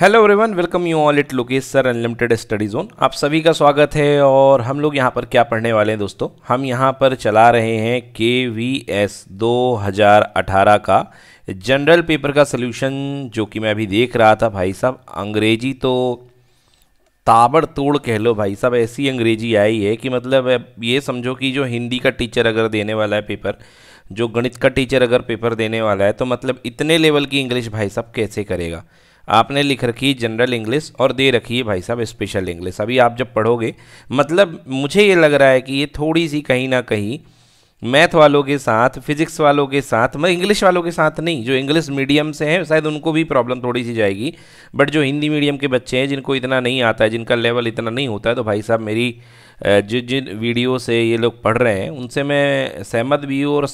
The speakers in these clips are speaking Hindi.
Hello everyone welcome you all it Lokesh sir unlimited study zone आप सभी का स्वागत है और हम लोग यहाँ पर क्या पढ़ने वाले हैं दोस्तों हम यहाँ पर चला रहे हैं के वी एस दो हज़ार अठारह का जनरल पेपर का सोल्यूशन जो कि मैं अभी देख रहा था भाई साहब अंग्रेजी तो ताबड़ तोड़ कह लो भाई साहब ऐसी अंग्रेजी आई है कि मतलब ये समझो कि जो हिंदी का टीचर अगर देने वाला है पेपर जो गणित का टीचर अगर पेपर देने वाला है तो मतलब इतने लेवल की इंग्लिश भाई साहब कैसे करेगा आपने लिख रखी है जनरल इंग्लिश और दे रखी है भाई साहब स्पेशल इंग्लिश अभी आप जब पढ़ोगे मतलब मुझे ये लग रहा है कि ये थोड़ी सी कहीं ना कहीं मैथ वालों के साथ फिजिक्स वालों के साथ मैं इंग्लिश वालों के साथ नहीं जो इंग्लिश मीडियम से हैं शायद उनको भी प्रॉब्लम थोड़ी सी जाएगी बट जो हिंदी मीडियम के बच्चे हैं जिनको इतना नहीं आता है जिनका लेवल इतना नहीं होता है तो भाई साहब मेरी जिन जिन वीडियो से ये लोग पढ़ रहे हैं उनसे मैं सहमत भी हूँ और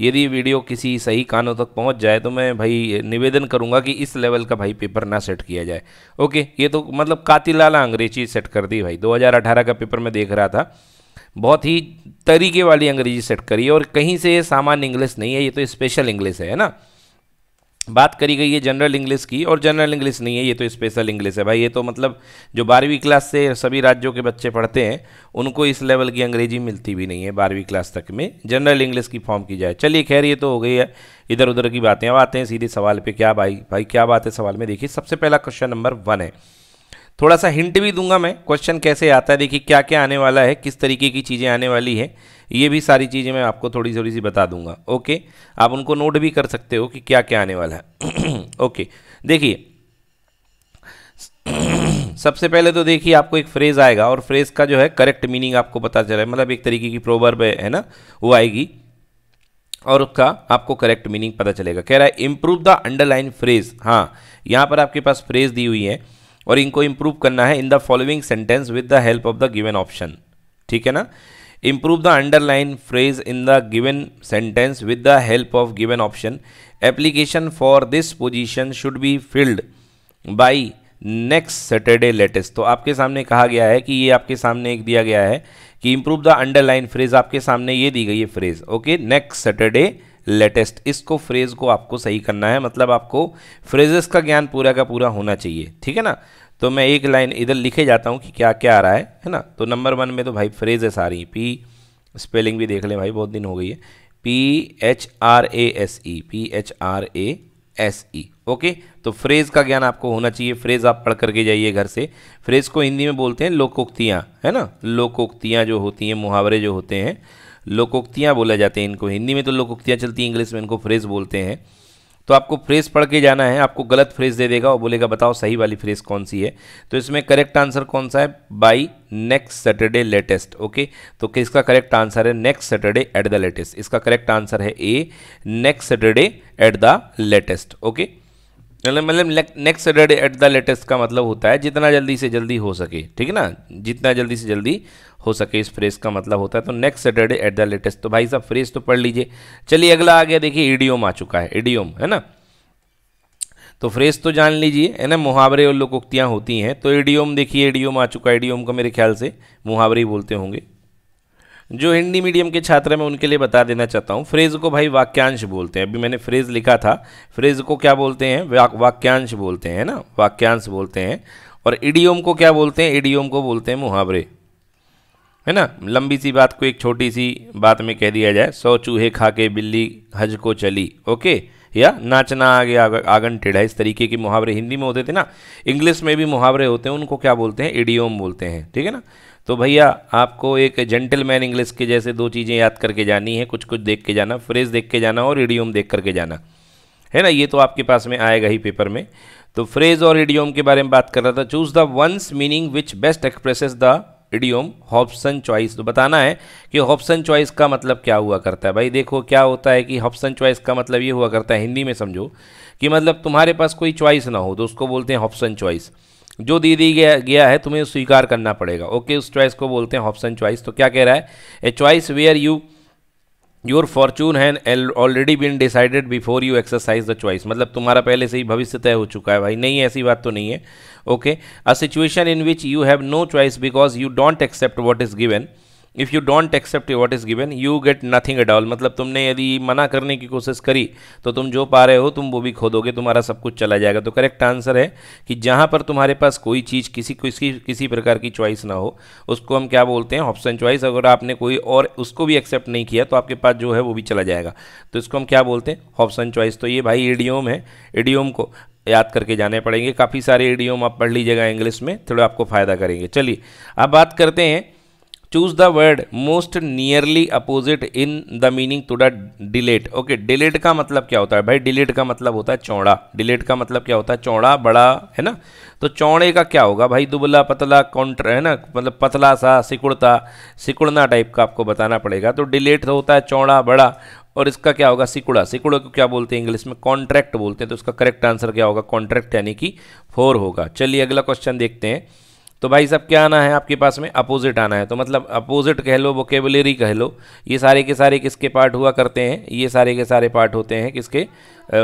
यदि वीडियो किसी सही कानों तक पहुंच जाए तो मैं भाई निवेदन करूंगा कि इस लेवल का भाई पेपर ना सेट किया जाए ओके ये तो मतलब कातिलाला अंग्रेजी सेट कर दी भाई 2018 का पेपर मैं देख रहा था बहुत ही तरीके वाली अंग्रेजी सेट करी है और कहीं से सामान्य इंग्लिश नहीं है ये तो स्पेशल इंग्लिश है ना बात करी गई है जनरल इंग्लिश की और जनरल इंग्लिश नहीं है ये तो स्पेशल इंग्लिश है भाई ये तो मतलब जो बारहवीं क्लास से सभी राज्यों के बच्चे पढ़ते हैं उनको इस लेवल की अंग्रेजी मिलती भी नहीं है बारहवीं क्लास तक में जनरल इंग्लिश की फॉर्म की जाए चलिए खैर ये तो हो गई है इधर उधर की बातें अब आते हैं सीधे सवाल पर क्या भाई भाई क्या बात है सवाल में देखिए सबसे पहला क्वेश्चन नंबर वन है थोड़ा सा हिंट भी दूंगा मैं क्वेश्चन कैसे आता है देखिए क्या क्या आने वाला है किस तरीके की चीज़ें आने वाली है ये भी सारी चीज़ें मैं आपको थोड़ी थोड़ी सी बता दूंगा ओके आप उनको नोट भी कर सकते हो कि क्या क्या आने वाला है ओके देखिए सबसे पहले तो देखिए आपको एक फ्रेज़ आएगा और फ्रेज़ का जो है करेक्ट मीनिंग आपको पता रहा है मतलब एक तरीके की प्रोवर्ब है ना वो आएगी और उसका आपको करेक्ट मीनिंग पता चलेगा कह रहा है इम्प्रूव द अंडरलाइन फ्रेज़ हाँ यहाँ पर आपके पास फ्रेज़ दी हुई है और इनको इम्प्रूव करना है in the following sentence with the help of the given option ठीक है ना improve the underline phrase in the given sentence with the help of given option application for this position should be filled by next Saturday latest तो आपके सामने कहा गया है कि ये आपके सामने एक दिया गया है कि इम्प्रूव द अंडरलाइन फ्रेज आपके सामने ये दी गई है phrase okay next Saturday latest इसको फ्रेज को आपको सही करना है मतलब आपको फ्रेजेस का ज्ञान पूरा का पूरा होना चाहिए ठीक है ना तो मैं एक लाइन इधर लिखे जाता हूँ कि क्या क्या आ रहा है है ना तो नंबर वन में तो भाई फ्रेजेस आ रही हैं पी स्पेलिंग भी देख लें भाई बहुत दिन हो गई है P H R A S E P H R A S E okay तो फ्रेज़ का ज्ञान आपको होना चाहिए फ्रेज़ आप पढ़ करके जाइए घर से फ्रेज़ को हिंदी में बोलते हैं लोकोक्तियाँ है ना लोकोक्तियाँ जो होती हैं मुहावरे जो होते हैं लोकोक्तियाँ बोला जाते हैं इनको हिंदी में तो लोकोक्तियाँ चलती हैं इंग्लिश में इनको फ्रेज बोलते हैं तो आपको फ्रेज पढ़ के जाना है आपको गलत फ्रेज दे देगा और बोलेगा बताओ सही वाली फ्रेज कौन सी है तो इसमें करेक्ट आंसर कौन सा है by next Saturday latest okay तो इसका करेक्ट आंसर है next Saturday at the latest इसका करेक्ट आंसर है A next Saturday at the latest okay मतलब मतलब next Saturday at the latest का मतलब होता है जितना जल्दी से जल्दी हो सके ठीक है ना जितना जल्दी से जल्दी हो सके इस फ्रेज का मतलब होता है तो next Saturday at the latest तो भाई साहब फ्रेज तो पढ़ लीजिए चलिए अगला आ गया देखिए ईडियोम आ चुका है ईडियोम है ना तो फ्रेज तो जान लीजिए है ना मुहावरे और लोकोक्तियाँ होती हैं तो एडियोम देखिए एडियोम आ चुका है एडियोम का मेरे ख्याल से मुहावरे बोलते होंगे जो हिंदी मीडियम के छात्र मैं उनके लिए बता देना चाहता हूँ फ्रेज को भाई वाक्यांश बोलते हैं अभी मैंने फ्रेज लिखा था फ्रेज को क्या बोलते हैं वाक्यांश बोलते हैं ना वाक्यांश बोलते हैं और इडियोम को क्या बोलते हैं इडियोम को बोलते हैं मुहावरे है ना लंबी सी बात को एक छोटी सी बात में कह दिया जाए सौ चूहे खा के बिल्ली हज को चली ओके या नाचना आ गया आंगन टेढ़ा इस तरीके के मुहावरे हिंदी में होते थे ना इंग्लिश में भी मुहावरे होते हैं उनको क्या बोलते हैं एडियोम बोलते हैं ठीक है ना तो भैया आपको एक जेंटलमैन इंग्लिश के जैसे दो चीज़ें याद करके जानी है कुछ कुछ देख के जाना फ्रेज देख के जाना और एडियोम देख करके जाना है ना ये तो आपके पास में आएगा ही पेपर में तो फ्रेज और एडियोम के बारे में बात कर रहा था choose the ones meaning which best expresses the idiom Hobson's choice तो बताना है कि हॉप्सन चॉइस का मतलब क्या हुआ करता है भाई देखो क्या होता है कि हॉप्सन चॉइस का मतलब ये हुआ करता है हिंदी में समझो कि मतलब तुम्हारे पास कोई चॉइस ना हो तो उसको बोलते हैं हॉप्सन चॉइस जो दे दी गया गया है तुम्हें स्वीकार करना पड़ेगा ओके उस चॉइस को बोलते हैं हॉप्सन चॉइस तो क्या कह रहा है a choice where you your fortune has already been decided before you exercise the choice मतलब तुम्हारा पहले से ही भविष्य तय हो चुका है भाई नहीं ऐसी बात तो नहीं है okay a situation in which you have no choice because you don't accept what is given if you don't accept what is given you get nothing at all मतलब तुमने यदि मना करने की कोशिश करी तो तुम जो पा रहे हो तुम वो भी खो दोगे तुम्हारा सब कुछ चला जाएगा तो करेक्ट आंसर है कि जहाँ पर तुम्हारे पास कोई चीज़ किसी किसी किसी प्रकार की चॉइस ना हो उसको हम क्या बोलते हैं ऑप्शन चॉइस अगर आपने कोई और उसको भी एक्सेप्ट नहीं किया तो आपके पास जो है वो भी चला जाएगा तो इसको हम क्या बोलते हैं ऑप्शन चॉइस तो ये भाई एडियोम है एडियोम को याद करके जाने पड़ेंगे काफ़ी सारे एडियोम आप पढ़ लीजिएगा इंग्लिश में थोड़ा आपको फ़ायदा करेंगे चलिए अब बात करते हैं choose the word most nearly opposite in the meaning to the delete okay delete का मतलब क्या होता है भाई डिलेट का मतलब होता है चौड़ा डिलेट का मतलब क्या होता है चौड़ा बड़ा है ना तो चौड़े का क्या होगा भाई दुबला पतला कॉन्ट्र है ना मतलब पतला सा सिकुड़ता सिकुड़ना टाइप का आपको बताना पड़ेगा तो डिलेट तो होता है चौड़ा बड़ा और इसका क्या होगा सिकुड़ा सिकुड़ा को क्या बोलते हैं इंग्लिश में कॉन्ट्रैक्ट बोलते हैं तो उसका करेक्ट आंसर क्या होगा कॉन्ट्रैक्ट यानी कि फोर होगा चलिए अगला क्वेश्चन देखते हैं तो भाई सब क्या आना है आपके पास में अपोजिट आना है तो मतलब अपोजिट कह लो वोकेबुलरी कह लो ये सारे के सारे किसके पार्ट हुआ करते हैं ये सारे के सारे पार्ट होते हैं किसके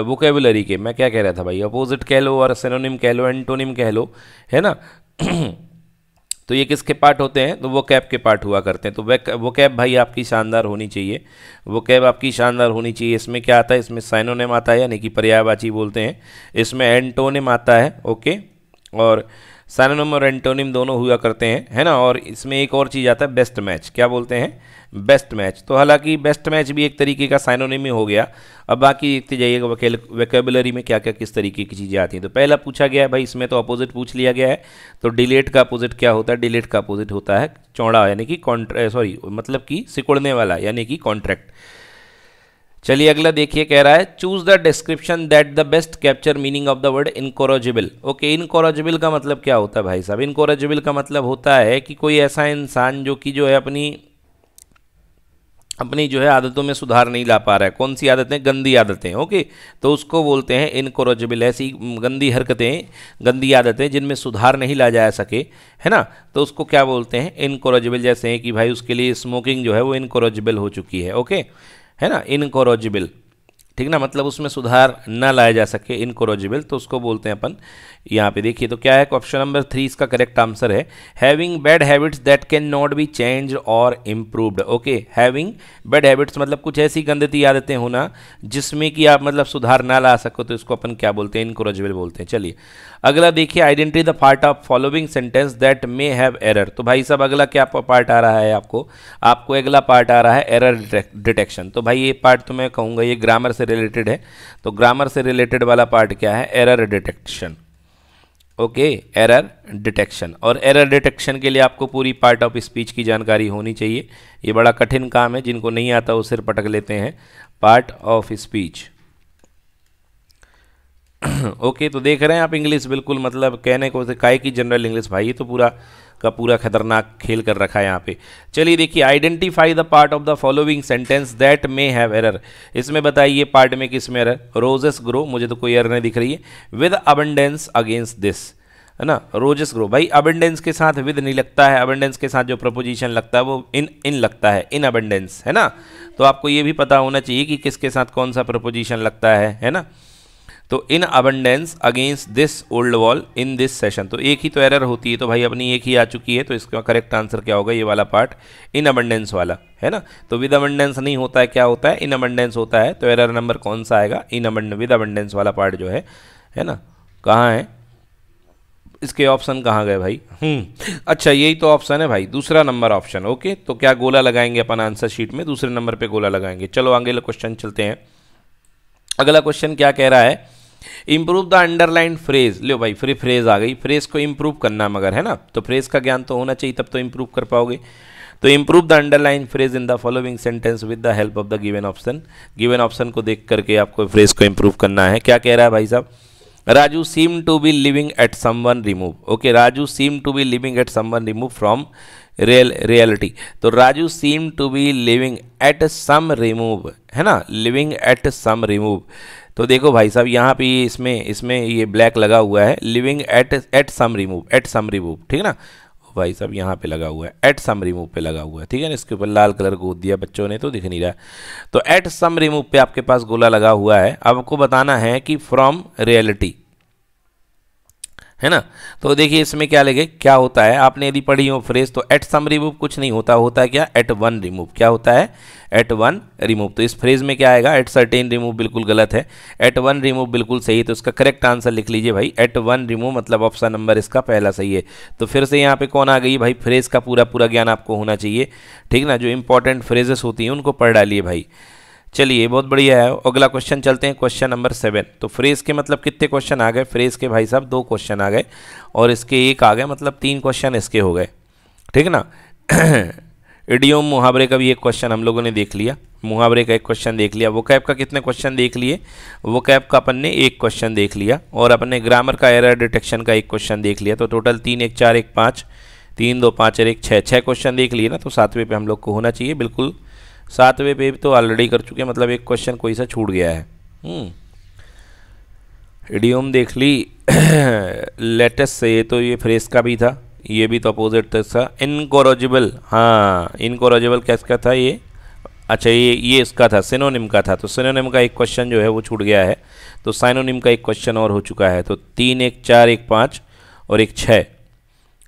वोकेबुलरी के मैं क्या कह रहा था भाई अपोजिट कह लो और सेनोनिम कह लो एंटोनिम कह लो है ना तो ये किसके पार्ट होते हैं तो वो कैब के पार्ट हुआ करते हैं तो वो कैब भाई आपकी शानदार होनी चाहिए वो कैब आपकी शानदार होनी चाहिए इसमें क्या आता है इसमें साइनोनेम आता है यानी कि पर्यायवाची बोलते हैं इसमें एंटोनिम आता है ओके और सैनोनिम और एंटोनिम दोनों हुआ करते हैं है ना और इसमें एक और चीज़ आता है बेस्ट मैच क्या बोलते हैं बेस्ट मैच तो हालांकि बेस्ट मैच भी एक तरीके का साइनोनिम ही हो गया अब बाकी देखते जाइएगा वकेल वेकेबुलरी में क्या क्या किस तरीके की चीज़ें आती हैं तो पहला पूछा गया है भाई इसमें तो अपोजिट पूछ लिया गया है तो डिलेट का अपोजिट क्या होता है डिलेट का अपोजिट होता है चौड़ा यानी कि कॉन्ट्रैक्ट सॉरी मतलब कि सिकुड़ने वाला यानी कि कॉन्ट्रैक्ट चलिए अगला देखिए कह रहा है choose the description that the best capture meaning of the word incorrigible okay incorrigible का मतलब क्या होता है भाई साहब इनकोरेजिबल का मतलब होता है कि कोई ऐसा इंसान जो कि जो है अपनी अपनी जो है आदतों में सुधार नहीं ला पा रहा है कौन सी आदतें गंदी आदतें ओके तो उसको बोलते हैं इनकोरेजिबल ऐसी गंदी हरकतें गंदी आदतें जिनमें सुधार नहीं ला जा सके है ना तो उसको क्या बोलते हैं इनकोरेजिबल जैसे हैं कि भाई उसके लिए स्मोकिंग जो है वो इनकोरेजिबल हो चुकी है ओके है ना इनकोरोजिबल ठीक ना मतलब उसमें सुधार ना लाया जा सके इनकोरोजिबल तो उसको बोलते हैं अपन यहाँ पे देखिए तो क्या है ऑप्शन नंबर थ्री इसका करेक्ट आंसर है having bad habits that can not be change और improved okay having bad habits मतलब कुछ ऐसी गंदती आदतें होना जिसमें कि आप मतलब सुधार ना ला सको तो इसको अपन क्या बोलते हैं इनकोरोजिबल बोलते हैं चलिए अगला देखिए identity the part of following sentence that may have error तो भाई साहब अगला क्या पार्ट आ रहा है आपको आपको अगला पार्ट आ रहा है एरर डिटेक्शन तो भाई ये पार्ट तो मैं कहूँगा ये ग्रामर से से रिलेटेड है तो ग्रामर से रिलेटेड वाला पार्ट क्या है error detection okay error detection और एरर डिटेक्शन के लिए आपको पूरी पार्ट ऑफ स्पीच की जानकारी होनी चाहिए ये बड़ा कठिन काम है जिनको नहीं आता वो सिर पटक लेते हैं पार्ट ऑफ स्पीच ओके तो देख रहे हैं आप इंग्लिश बिल्कुल मतलब कहने को काय की जनरल इंग्लिश भाई ये तो पूरा का पूरा खतरनाक खेल कर रखा है यहाँ पे चलिए देखिए identify the part of the following sentence that may have error इसमें बताइए पार्ट में किस में एरर रोजेस ग्रो मुझे तो कोई एरर नहीं दिख रही है विद अबेंडेंस अगेंस्ट दिस है ना रोजेस ग्रो भाई अबेंडेंस के साथ विद नहीं लगता है अबेंडेंस के साथ जो प्रपोजिशन लगता है वो इन इन लगता है इन अबेंडेंस है ना तो आपको ये भी पता होना चाहिए कि किसके साथ कौन सा प्रपोजिशन लगता है है ना तो in abundance against this old wall in this session तो एक ही तो एरर होती है तो भाई अपनी एक ही आ चुकी है तो इसका करेक्ट आंसर क्या होगा ये वाला पार्ट इन अबंडेंस वाला है ना तो विद अबंडेंस नहीं होता है क्या होता है इन अबंडेंस होता है तो एरर नंबर कौन सा आएगा इन अबंड विद अबंडेंस वाला पार्ट जो है है ना कहाँ है इसके ऑप्शन कहाँ गए भाई हम्म अच्छा यही तो ऑप्शन है भाई दूसरा नंबर ऑप्शन ओके तो क्या गोला लगाएंगे अपन आंसर शीट में दूसरे नंबर पर गोला लगाएंगे चलो आगे क्वेश्चन चलते हैं अगला क्वेश्चन क्या कह रहा है इम्प्रूव द अंडरलाइन फ्रेज लो भाई फ्री फ्रेज आ गई फ्रेज को इम्प्रूव करना मगर है ना तो फ्रेज का ज्ञान तो होना चाहिए तब तो इम्प्रूव कर पाओगे तो improve the underline phrase in the following sentence with the help of the given option given option को देख करके आपको फ्रेज को इम्प्रूव करना है क्या कह रहा है भाई साहब Raju seem to be living at someone remove okay Raju seem to be living at someone remove from real reality तो Raju seem to be living at some remove है ना लिविंग एट सम रिमूव तो देखो भाई साहब यहाँ पे ये इसमें इसमें ये ब्लैक लगा हुआ है living at at some remove at some remove ठीक है ना भाई साहब यहाँ पे लगा हुआ है एट सम रिमूव पे लगा हुआ है ठीक है ना इसके ऊपर लाल कलर गोद दिया बच्चों ने तो दिख नहीं रहा तो एट सम रिमूव पे आपके पास गोला लगा हुआ है आपको बताना है कि फ्रॉम रियलिटी है ना तो देखिए इसमें क्या लगे क्या होता है आपने यदि पढ़ी हो फ्रेज तो एट सम रिमूव कुछ नहीं होता होता है क्या एट वन रिमूव क्या होता है एट वन रिमूव तो इस फ्रेज में क्या आएगा एट सर्टेन रिमूव बिल्कुल गलत है एट वन रिमूव बिल्कुल सही है तो इसका करेक्ट आंसर लिख लीजिए भाई एट वन रिमूव मतलब ऑप्शन नंबर इसका पहला सही है तो फिर से यहाँ पे कौन आ गई भाई फ्रेज का पूरा पूरा ज्ञान आपको होना चाहिए ठीक ना जो इंपॉर्टेंट फ्रेजेस होती हैं उनको पढ़ डालिए भाई चलिए बहुत बढ़िया है अगला क्वेश्चन चलते हैं क्वेश्चन नंबर सेवन तो फ्रेज के मतलब कितने क्वेश्चन आ गए फ्रेज के भाई साहब दो क्वेश्चन आ गए और इसके एक आ गए मतलब तीन क्वेश्चन इसके हो गए ठीक ना इडियोम मुहावरे का भी एक क्वेश्चन हम लोगों ने देख लिया मुहावरे का एक क्वेश्चन देख लिया वो कैब का कितने क्वेश्चन देख लिए वो कैब का अपन ने एक क्वेश्चन देख लिया और अपने ग्रामर का एरर डिटेक्शन का एक क्वेश्चन देख लिया तो टोटल तीन एक चार एक पाँच तीन दो पाँच और एक छः छः क्वेश्चन देख लिए ना तो सातवें पे हम लोग को होना चाहिए बिल्कुल सातवें पे भी तो ऑलरेडी कर चुके हैं मतलब एक क्वेश्चन कोई सा छूट गया है इडियोम हम्म। देख ली लेटेस्ट से ये तो ये फ्रेस का भी था ये भी तो अपोजिट था इनकोरोजिबल हाँ इनकोरोजिबल कैसा था ये अच्छा ये ये इसका था सिनोनिम का था तो सिनोनिम का एक क्वेश्चन जो है वो छूट गया है तो साइनोनिम का एक क्वेश्चन और हो चुका है तो तीन एक चार एक पाँच और एक छः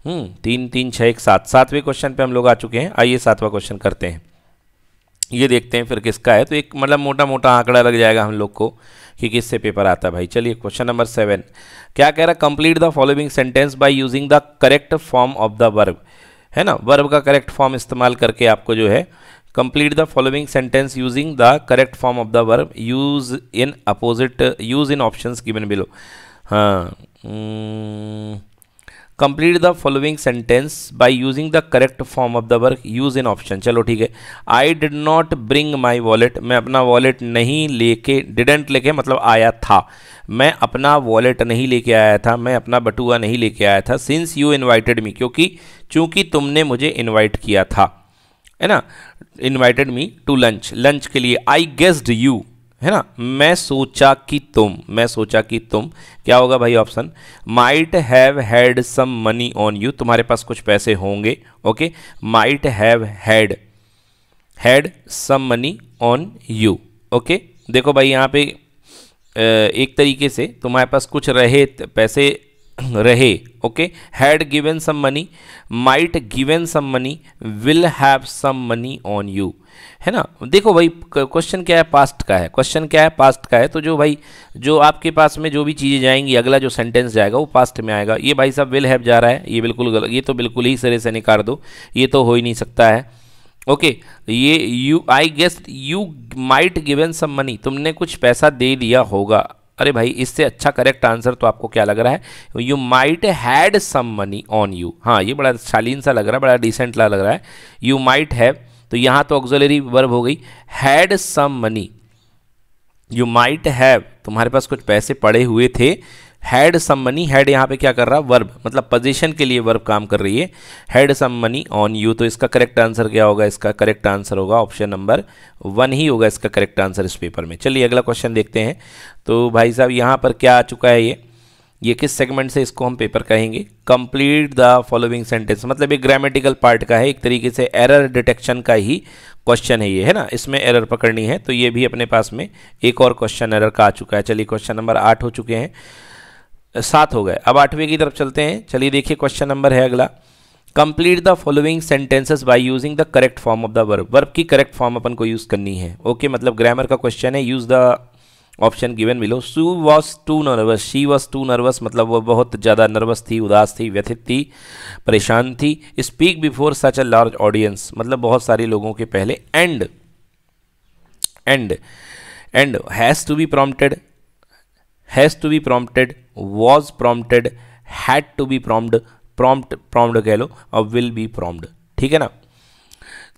हम्म, तीन तीन छः एक सात सातवें क्वेश्चन पे हम लोग आ चुके हैं आइए सातवां क्वेश्चन करते हैं ये देखते हैं फिर किसका है तो एक मतलब मोटा मोटा आंकड़ा लग जाएगा हम लोग को कि किससे पेपर आता है भाई चलिए क्वेश्चन नंबर सेवन क्या कह रहा है complete the following sentence by using the correct form of the verb है ना वर्ब का करेक्ट फॉर्म इस्तेमाल करके आपको जो है complete the following sentence using the correct form of the verb use in opposite use in option given below हाँ hmm, complete the following sentence by using the correct form of the work use in option चलो ठीक है I did not bring my wallet मैं अपना वॉलेट नहीं लेके डिडेंट लेके मतलब आया था मैं अपना वॉलेट नहीं लेके आया था मैं अपना बटुआ नहीं लेके आया था सिंस यू इन्वाइटेड मी क्योंकि चूंकि तुमने मुझे इन्वाइट किया था है ना invited me to lunch lunch के लिए आई गेस्ड यू है ना मैं सोचा कि तुम मैं सोचा कि तुम क्या होगा भाई option might have had some money on you तुम्हारे पास कुछ पैसे होंगे okay might have had had some money on you okay देखो भाई यहाँ पे एक तरीके से तुम्हारे पास कुछ रहे पैसे रहे okay had given some money might given some money will have some money on you है ना देखो भाई क्वेश्चन क्या है पास्ट का है क्वेश्चन क्या है पास्ट का है तो जो भाई जो आपके पास में जो भी चीज़ें जाएंगी अगला जो सेंटेंस जाएगा वो पास्ट में आएगा ये भाई साहब विल हैव जा रहा है ये बिल्कुल गलत ये तो बिल्कुल ही सरे से निकाल दो ये तो हो ही नहीं सकता है ओके okay, ये you I guess you might given some money तुमने कुछ पैसा दे दिया होगा अरे भाई इससे अच्छा करेक्ट आंसर तो आपको क्या लग रहा है you might had some money on you हाँ ये बड़ा शालीन सा लग रहा है बड़ा डिसेंट लग रहा है यू माइट हैव तो यहाँ तो ऑक्जलरी वर्ब हो गई had some money you might have तुम्हारे पास कुछ पैसे पड़े हुए थे हैड सम मनी हैड यहाँ पे क्या कर रहा है वर्ब मतलब पोजीशन के लिए वर्ब काम कर रही है had some money on you तो इसका करेक्ट आंसर क्या होगा इसका करेक्ट आंसर होगा ऑप्शन नंबर वन ही होगा इसका करेक्ट आंसर इस पेपर में चलिए अगला क्वेश्चन देखते हैं तो भाई साहब यहाँ पर क्या आ चुका है ये ये किस सेगमेंट से इसको हम पेपर कहेंगे कंप्लीट द फॉलोइंग सेंटेंस मतलब ये ग्रामेटिकल पार्ट का है एक तरीके से एरर डिटेक्शन का ही क्वेश्चन है ये है ना इसमें एरर पकड़नी है तो ये भी अपने पास में एक और क्वेश्चन एरर का आ चुका है चलिए क्वेश्चन नंबर आठ हो चुके हैं सात हो गए अब आठवें की तरफ चलते हैं चलिए देखिए क्वेश्चन नंबर है अगला complete the following sentences by using the correct form of the verb verb की करेक्ट फॉर्म अपन को यूज़ करनी है ओके मतलब ग्रामर का क्वेश्चन है use the option given below she was too nervous she was too nervous मतलब वो बहुत ज़्यादा नर्वस थी उदास थी व्यथित थी परेशान थी speak before such a large audience मतलब बहुत सारे लोगों के पहले and and and has to be prompted has to be prompted was prompted had to be prompt prompt prompted कह लो और विल बी प्रोम्ड ठीक है ना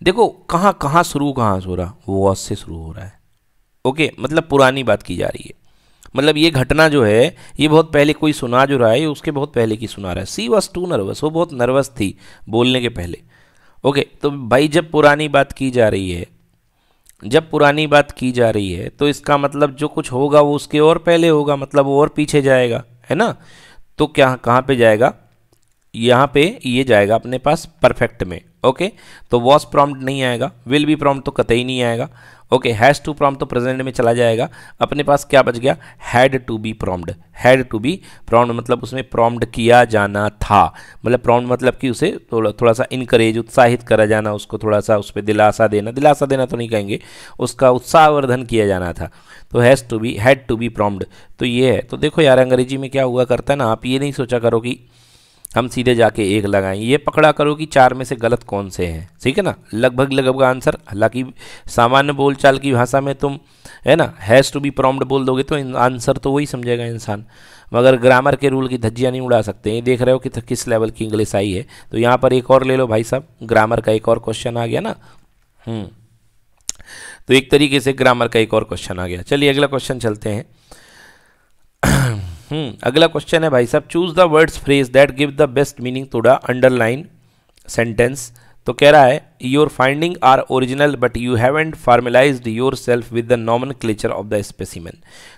देखो कहाँ कहाँ शुरू कहाँ से हो रहा वॉज से शुरू हो रहा है ओके मतलब पुरानी बात की जा रही है मतलब ये घटना जो है ये बहुत पहले कोई सुना जो रहा है ये उसके बहुत पहले की सुना रहा है सी वॉज टू नर्वस वो बहुत नर्वस थी बोलने के पहले ओके तो भाई जब पुरानी बात की जा रही है जब पुरानी बात की जा रही है तो इसका मतलब जो कुछ होगा वो उसके और पहले होगा मतलब वो और पीछे जाएगा है ना तो क्या कहाँ पे जाएगा यहाँ पे ये जाएगा अपने पास परफेक्ट में ओके तो वॉस प्रॉम्प्ट नहीं आएगा विल बी प्रॉम्प्ट तो कतई नहीं आएगा ओके हैज़ टू प्रॉम्प्ट तो प्रेजेंट में चला जाएगा अपने पास क्या बच गया had to be prompt had to be prompt मतलब उसमें प्रॉम्प्ट किया जाना था मतलब प्रॉम्प्ट मतलब कि उसे थोड़ा थोड़ा सा इनकरेज उत्साहित करा जाना उसको थोड़ा सा उस पर दिलासा देना दिलासा देना तो नहीं कहेंगे उसका उत्साहवर्धन किया जाना था तो has to be had to be prompt तो ये है तो देखो यार अंग्रेजी में क्या हुआ करता है ना आप ये नहीं सोचा करो कि हम सीधे जाके एक लगाएं ये पकड़ा करो कि चार में से गलत कौन से हैं ठीक है ना लगभग लगभग आंसर हालांकि सामान्य बोलचाल की भाषा में तुम है ना हैज़ टू बी प्रॉम्प्ट बोल दोगे तो आंसर तो वही समझेगा इंसान मगर ग्रामर के रूल की धज्जियाँ नहीं उड़ा सकते ये देख रहे हो कि किस लेवल की इंग्लिश आई है तो यहाँ पर एक और ले लो भाई साहब ग्रामर का एक और क्वेश्चन आ गया ना हम्म। तो एक तरीके से ग्रामर का एक और क्वेश्चन आ गया चलिए अगला क्वेश्चन चलते हैं हम्म, अगला क्वेश्चन है भाई साहब choose the words phrase that give the best meaning to the underline sentence तो कह रहा है your finding are original but you haven't formalize yourself with the nomenclature of the specimen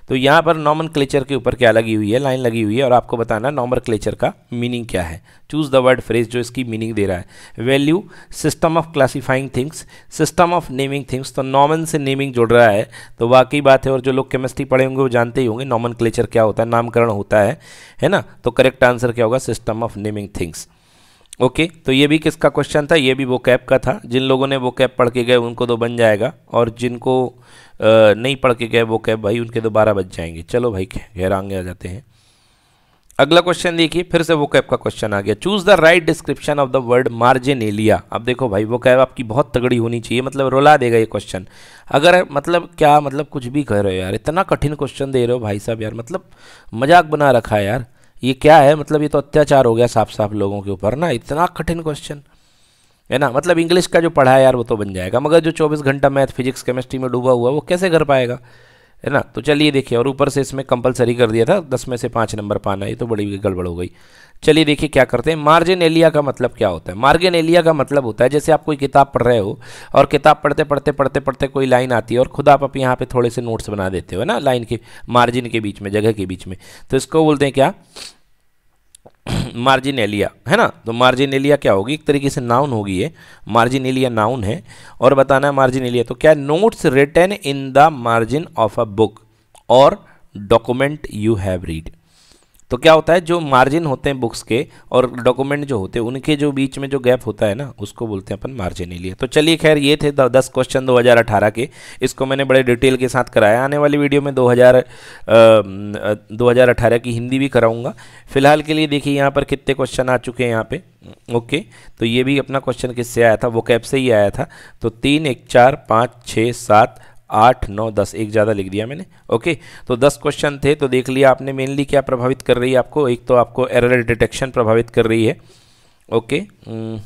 तो यहाँ पर नॉमन क्लेचर के ऊपर क्या लगी हुई है लाइन लगी हुई है और आपको बताना नॉमन क्लेचर का मीनिंग क्या है चूज़ द वर्ड फ्रेज जो इसकी मीनिंग दे रहा है value system of classifying things system of naming things तो नॉमन से नेमिंग जुड़ रहा है तो वाकई बात है और जो लोग केमिस्ट्री पढ़े होंगे वो जानते ही होंगे नॉमन क्लेचर क्या होता है नामकरण होता है है ना तो करेक्ट आंसर क्या होगा system of naming things okay तो ये भी किसका क्वेश्चन था ये भी वो कैप का था जिन लोगों ने वो कैप पढ़ के गए उनको तो बन जाएगा और जिनको नहीं पढ़ के गए वो कैप भाई उनके तो बारह बज जाएंगे चलो भाई गहरा आगे आ जाते हैं अगला क्वेश्चन देखिए फिर से वो कैप का क्वेश्चन आ गया choose the right description of the word marginalia अब देखो भाई वो कैब आपकी बहुत तगड़ी होनी चाहिए मतलब रोला देगा ये क्वेश्चन अगर मतलब क्या मतलब कुछ भी कह रहे हो यार इतना कठिन क्वेश्चन दे रहे हो भाई साहब यार मतलब मजाक बना रखा है यार ये क्या है मतलब ये तो अत्याचार हो गया साफ साफ लोगों के ऊपर ना इतना कठिन क्वेश्चन है ना मतलब इंग्लिश का जो पढ़ा है यार वो तो बन जाएगा मगर जो 24 घंटा मैथ फिजिक्स केमिस्ट्री में डूबा हुआ वो कैसे कर पाएगा है ना तो चलिए देखिए और ऊपर से इसमें कंपलसरी कर दिया था दस में से पाँच नंबर पाना ये तो बड़ी गड़बड़ हो गई चलिए देखिए क्या करते हैं मार्जिन एलिया का मतलब क्या होता है मार्जिन एलिया का मतलब होता है जैसे आप कोई किताब पढ़ रहे हो और किताब पढ़ते पढ़ते पढ़ते पढ़ते कोई लाइन आती है और खुद आप यहाँ पे थोड़े से नोट्स बना देते हो ना लाइन के मार्जिन के बीच में जगह के बीच में तो इसको बोलते हैं क्या मार्जिनेलिया है ना तो मार्जिनेलिया क्या होगी एक तरीके से नाउन होगी ये मार्जिनेलिया नाउन है और बताना है मार्जिनेलिया तो क्या notes written in the margin of a book or document you have read तो क्या होता है जो मार्जिन होते हैं बुक्स के और डॉक्यूमेंट जो होते हैं उनके जो बीच में जो गैप होता है ना उसको बोलते हैं अपन मार्जिन लिए तो चलिए खैर ये थे दस क्वेश्चन 2018 के इसको मैंने बड़े डिटेल के साथ कराया आने वाली वीडियो में 2000 हज़ार की हिंदी भी कराऊंगा फिलहाल के लिए देखिए यहाँ पर कितने क्वेश्चन आ चुके हैं यहाँ पर ओके तो ये भी अपना क्वेश्चन किससे आया था वो कैप से ही आया था तो तीन एक चार पाँच छः सात आठ नौ दस एक ज़्यादा लिख दिया मैंने ओके तो दस क्वेश्चन थे तो देख लिया आपने मेनली क्या प्रभावित कर रही है आपको एक तो आपको एरर डिटेक्शन प्रभावित कर रही है ओके हम्म,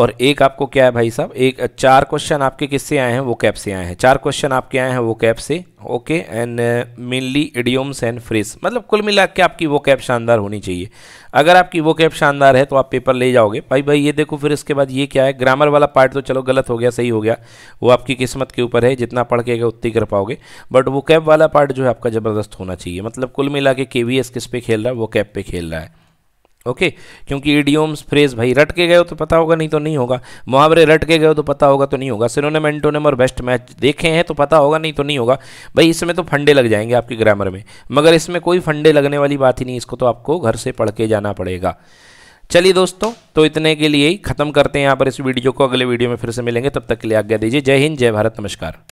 और एक आपको क्या है भाई साहब एक चार क्वेश्चन आपके किससे आए हैं वो कैप से आए हैं चार क्वेश्चन आपके आए हैं वो कैप से okay and mainly idioms and phrase मतलब कुल मिला के आपकी वो कैप शानदार होनी चाहिए अगर आपकी वो कैप शानदार है तो आप पेपर ले जाओगे भाई भाई ये देखो फिर इसके बाद ये क्या है ग्रामर वाला पार्ट तो चलो गलत हो गया सही हो गया वो आपकी किस्मत के ऊपर है जितना पढ़ के गए उतनी कर पाओगे बट वो कैप वाला पार्ट जो है आपका ज़बरदस्त होना चाहिए मतलब कुल मिला के के किस पे खेल रहा है वो कैप पे खेल रहा है ओके okay, क्योंकि इडियोम्स फ्रेज भाई रट के गए हो तो पता होगा नहीं तो नहीं होगा मुहावरे रट के गए हो तो पता होगा तो नहीं होगा सिनोनिम एंटोनिम और बेस्ट मैच देखे हैं तो पता होगा नहीं तो नहीं होगा भाई इसमें तो फंडे लग जाएंगे आपकी ग्रामर में मगर इसमें कोई फंडे लगने वाली बात ही नहीं इसको तो आपको घर से पढ़ के जाना पड़ेगा चलिए दोस्तों तो इतने के लिए ही खत्म करते हैं यहाँ पर इस वीडियो को अगले वीडियो में फिर से मिलेंगे तब तक के लिए आज्ञा दीजिए जय हिंद जय भारत नमस्कार